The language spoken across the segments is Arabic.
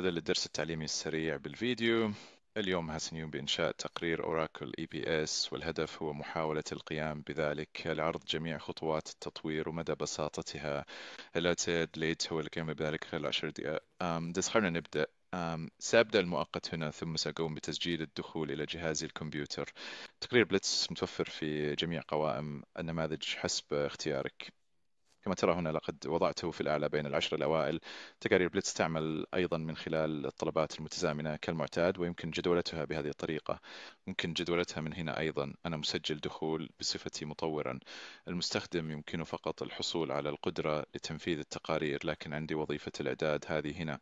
هذا الدرس التعليمي السريع بالفيديو اليوم هسنيوم بإنشاء تقرير أوراكل إي بي إس والهدف هو محاولة القيام بذلك لعرض جميع خطوات التطوير ومدى بساطتها الأتد ليت هو القيام بذلك خلال 10 دقائق بس خلينا نبدأ سأبدأ المؤقت هنا ثم سأقوم بتسجيل الدخول إلى جهازي الكمبيوتر تقرير بلتس متوفر في جميع قوائم النماذج حسب اختيارك كما ترى هنا لقد وضعته في الأعلى بين العشر الأوائل تقارير بليتس تعمل أيضا من خلال الطلبات المتزامنة كالمعتاد ويمكن جدولتها بهذه الطريقة ممكن جدولتها من هنا أيضا أنا مسجل دخول بصفتي مطورا المستخدم يمكنه فقط الحصول على القدرة لتنفيذ التقارير لكن عندي وظيفة الإعداد هذه هنا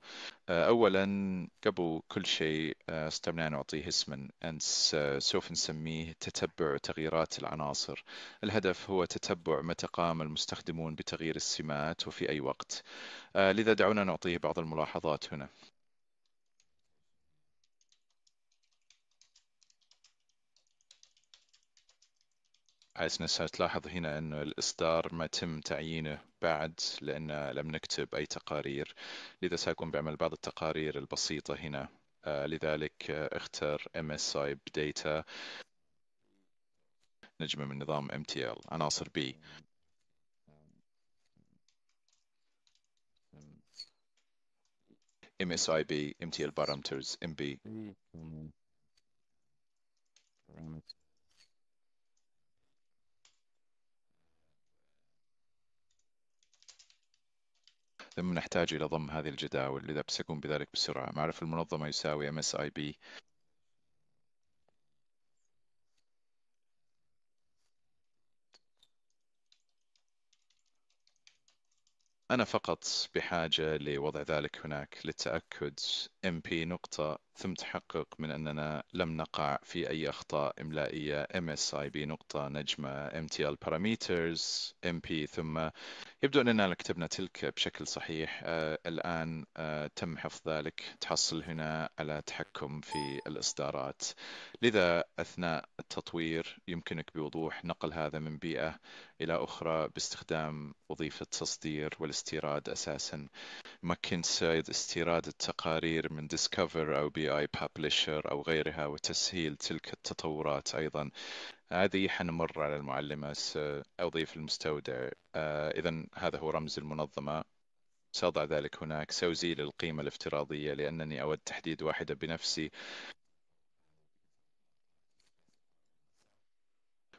آه، أولا قبل كل شيء آه، استمعنا نعطيه اسما آه، سوف نسميه تتبع تغييرات العناصر الهدف هو تتبع متى قام المستخدمون تغيير السمات وفي أي وقت آه، لذا دعونا نعطيه بعض الملاحظات هنا عايزنا تلاحظ هنا أن الإصدار ما تم تعيينه بعد لأن لم نكتب أي تقارير لذا سأقوم بعمل بعض التقارير البسيطة هنا آه، لذلك آه، اختر MSI Data نجمة من نظام MTL عناصر B MSIB, MTL parameters, MB. ثم نحتاج إلى ضم هذه الجداول لذا بسيكون بذلك بسرعة معرف المنظمة يساوي MSIB أنا فقط بحاجة لوضع ذلك هناك للتأكد MP نقطة ثم تحقق من أننا لم نقع في أي أخطاء إملائية MSIB نقطة نجمة MTL parameters MP ثم يبدو أننا كتبنا تلك بشكل صحيح آه الآن آه تم حفظ ذلك تحصل هنا على تحكم في الإصدارات لذا أثناء التطوير يمكنك بوضوح نقل هذا من بيئة إلى أخرى باستخدام وظيفة تصدير والاستيراد أساسا ممكن سايد استيراد التقارير من ديسكفر أو بي آي بابلشر أو غيرها وتسهيل تلك التطورات أيضا هذه حنمر على المعلمة سأضيف المستودع آه، إذا هذا هو رمز المنظمة سأضع ذلك هناك سأزيل القيمة الافتراضية لأنني أود تحديد واحدة بنفسي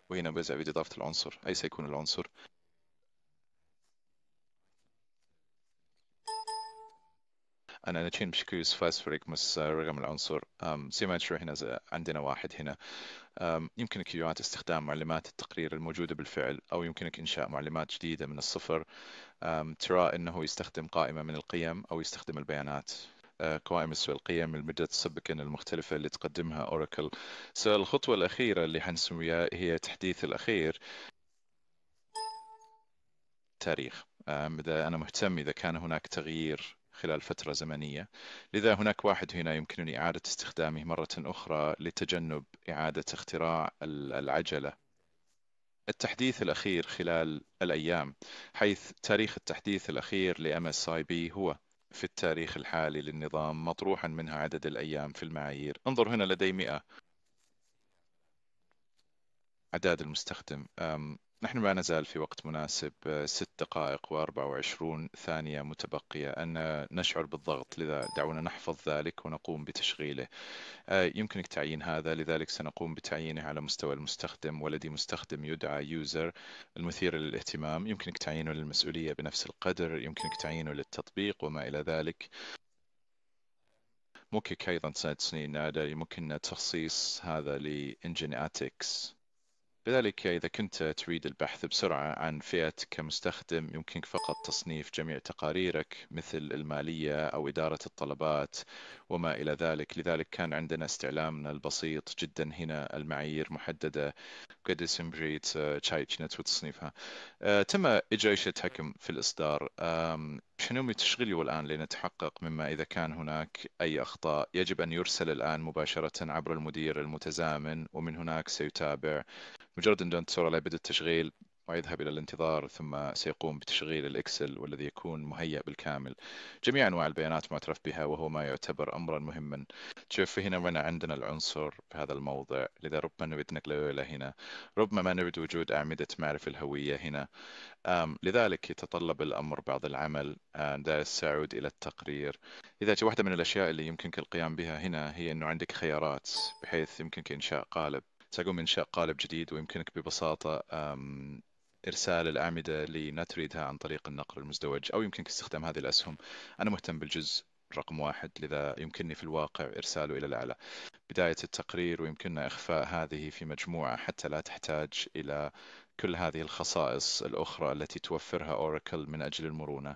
وهنا بزع بإضافة العنصر أي سيكون العنصر مش Anachin Pshkus phosphoric مس آه، رقم العنصر زي ما تشوف هنا عندنا واحد هنا يمكنك يوات استخدام معلومات التقرير الموجودة بالفعل أو يمكنك إنشاء معلومات جديدة من الصفر ترى أنه يستخدم قائمة من القيم أو يستخدم البيانات آه، قوائم السوى القيم المدة السبكن المختلفة اللي تقدمها أوراكل الخطوة الأخيرة اللي حنسويها هي تحديث الأخير تاريخ إذا أنا مهتم إذا كان هناك تغيير خلال فترة زمنية لذا هناك واحد هنا يمكنني إعادة استخدامه مرة أخرى لتجنب إعادة اختراع العجلة التحديث الأخير خلال الأيام حيث تاريخ التحديث الأخير ل MSIB هو في التاريخ الحالي للنظام مطروحا منها عدد الأيام في المعايير انظر هنا لدي 100 أعداد المستخدم نحن ما نزال في وقت مناسب آه، ست دقائق و24 ثانية متبقية أن نشعر بالضغط لذا دعونا نحفظ ذلك ونقوم بتشغيله آه، يمكنك تعيين هذا لذلك سنقوم بتعيينه على مستوى المستخدم ولدي مستخدم يدعى يوزر المثير للاهتمام يمكنك تعيينه للمسؤولية بنفس القدر يمكنك تعيينه للتطبيق وما إلى ذلك ممكن أيضا سنة سنين يمكننا تخصيص هذا لإنجينياتكس لذلك إذا كنت تريد البحث بسرعة عن فئة كمستخدم يمكنك فقط تصنيف جميع تقاريرك مثل المالية أو إدارة الطلبات وما إلى ذلك لذلك كان عندنا استعلامنا البسيط جدا هنا المعايير محددة آه، وتصنيفها آه، تم إجريشة حكم في الإصدار شنو تشغيله الآن لنتحقق مما إذا كان هناك أي أخطاء يجب أن يرسل الآن مباشرة عبر المدير المتزامن ومن هناك سيتابع مجرد أن جونت سورا لا يبدأ التشغيل ويذهب إلى الانتظار ثم سيقوم بتشغيل الإكسل والذي يكون مهيأ بالكامل جميع أنواع البيانات معترف بها وهو ما يعتبر أمرا مهما تشوف هنا وين عندنا العنصر في هذا الموضع لذا ربما نريد نقله إلى هنا ربما ما نريد وجود أعمدة معرفة الهوية هنا لذلك يتطلب الأمر بعض العمل دائس السعود إلى التقرير إذا واحدة من الأشياء اللي يمكنك القيام بها هنا هي أنه عندك خيارات بحيث يمكنك إنشاء قالب تقوم إنشاء قالب جديد ويمكنك ببساطة إرسال الأعمدة اللي لا تريدها عن طريق النقر المزدوج أو يمكنك استخدام هذه الأسهم أنا مهتم بالجزء رقم واحد لذا يمكنني في الواقع إرساله إلى الأعلى بداية التقرير ويمكننا إخفاء هذه في مجموعة حتى لا تحتاج إلى كل هذه الخصائص الأخرى التي توفرها أوراكل من أجل المرونة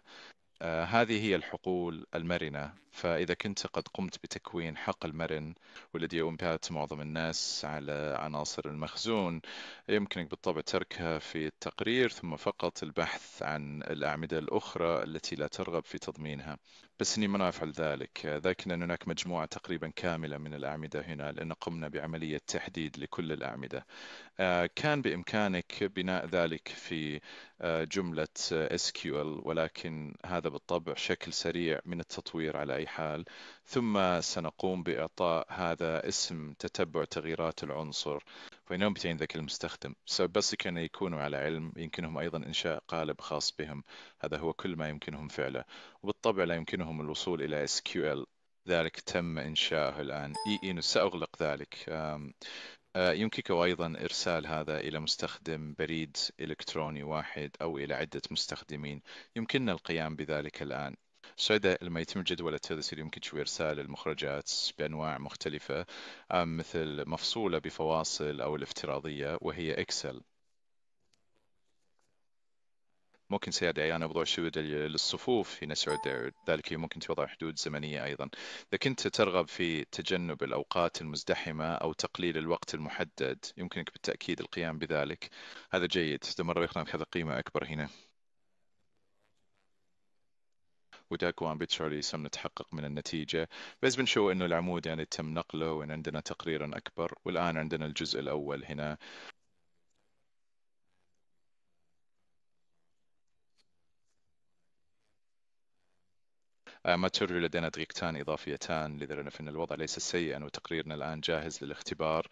آه، هذه هي الحقول المرنة فإذا كنت قد قمت بتكوين حقل مرن والذي يقوم بها معظم الناس على عناصر المخزون يمكنك بالطبع تركها في التقرير ثم فقط البحث عن الأعمدة الأخرى التي لا ترغب في تضمينها بس إني ما أفعل ذلك ذاك أن هناك مجموعة تقريبا كاملة من الأعمدة هنا لأن قمنا بعملية تحديد لكل الأعمدة آه، كان بإمكانك بناء ذلك في جملة SQL ولكن هذا بالطبع شكل سريع من التطوير على أي حال ثم سنقوم بإعطاء هذا اسم تتبع تغييرات العنصر فإنهم ذاك المستخدم بس كان يكونوا على علم يمكنهم أيضا إنشاء قالب خاص بهم هذا هو كل ما يمكنهم فعله وبالطبع لا يمكنهم الوصول إلى SQL ذلك تم إنشاؤه الآن إي إي سأغلق ذلك آه، يمكنك أيضا إرسال هذا إلى مستخدم بريد إلكتروني واحد أو إلى عدة مستخدمين يمكننا القيام بذلك الآن سعيدة لما يتم جدول الترسل يمكن شوي إرسال المخرجات بأنواع مختلفة مثل مفصولة بفواصل أو الافتراضية وهي إكسل ممكن سيدعي يعني موضوع وضع للصفوف في نسعود ذلك ممكن توضع حدود زمنية أيضا إذا كنت ترغب في تجنب الأوقات المزدحمة أو تقليل الوقت المحدد يمكنك بالتأكيد القيام بذلك هذا جيد استمر يقنعك هذا قيمة أكبر هنا وداكو عم بتشارلي سم نتحقق من النتيجة بس بنشوف انه العمود يعني تم نقله وان عندنا تقريرا اكبر والان عندنا الجزء الاول هنا ما لدينا دقيقتان إضافيتان لذلك لنف أن الوضع ليس سيئا وتقريرنا الآن جاهز للاختبار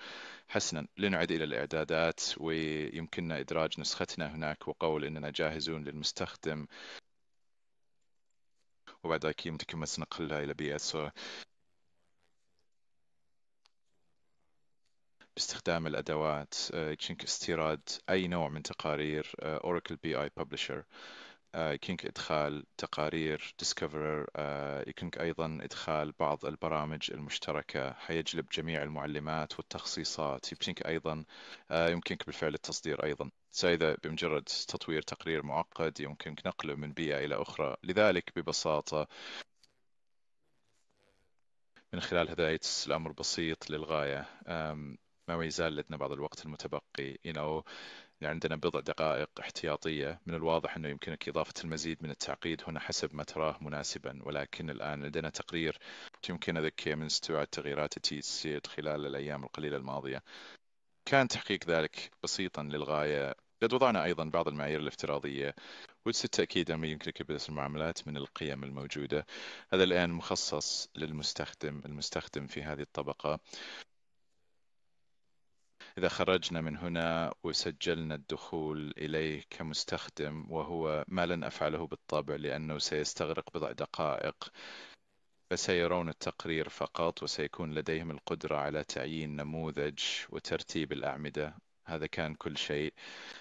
حسنا لنعد إلى الإعدادات ويمكننا إدراج نسختنا هناك وقول أننا جاهزون للمستخدم وبعد ذلك يمكن بس نقلها إلى بي اس باستخدام الأدوات آه، يمكنك استيراد أي نوع من تقارير آه، Oracle اي Publisher آه، يمكنك إدخال تقارير ديسكفرر آه، يمكنك أيضا إدخال بعض البرامج المشتركة حيجلب جميع المعلمات والتخصيصات يمكنك أيضا آه، يمكنك بالفعل التصدير أيضا فإذا بمجرد تطوير تقرير معقد يمكنك نقله من بيئة إلى أخرى لذلك ببساطة من خلال هدايتس الأمر بسيط للغاية ما يزال لدينا بعض الوقت المتبقي you know يعني عندنا بضع دقائق احتياطية من الواضح أنه يمكنك إضافة المزيد من التعقيد هنا حسب ما تراه مناسبا ولكن الآن لدينا تقرير يمكن ذكي من استيعاب تغييرات التي سيت خلال الأيام القليلة الماضية كان تحقيق ذلك بسيطا للغاية قد وضعنا أيضا بعض المعايير الافتراضية وتس التأكيد ما يمكنك بدأ المعاملات من القيم الموجودة هذا الآن مخصص للمستخدم المستخدم في هذه الطبقة إذا خرجنا من هنا وسجلنا الدخول إليه كمستخدم وهو ما لن أفعله بالطبع لأنه سيستغرق بضع دقائق فسيرون التقرير فقط وسيكون لديهم القدرة على تعيين نموذج وترتيب الأعمدة هذا كان كل شيء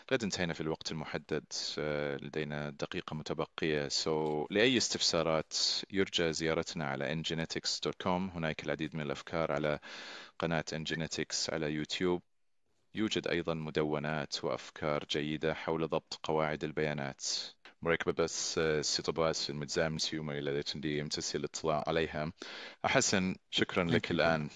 قد انتهينا في الوقت المحدد آه، لدينا دقيقة متبقية سو so, لأي استفسارات يرجى زيارتنا على ngenetics.com هناك العديد من الأفكار على قناة ngenetics على يوتيوب يوجد أيضا مدونات وأفكار جيدة حول ضبط قواعد البيانات مركبة الخطابات في المتزامن اليومي التي يمتسي الاطلاع عليها أحسن شكرا لك الآن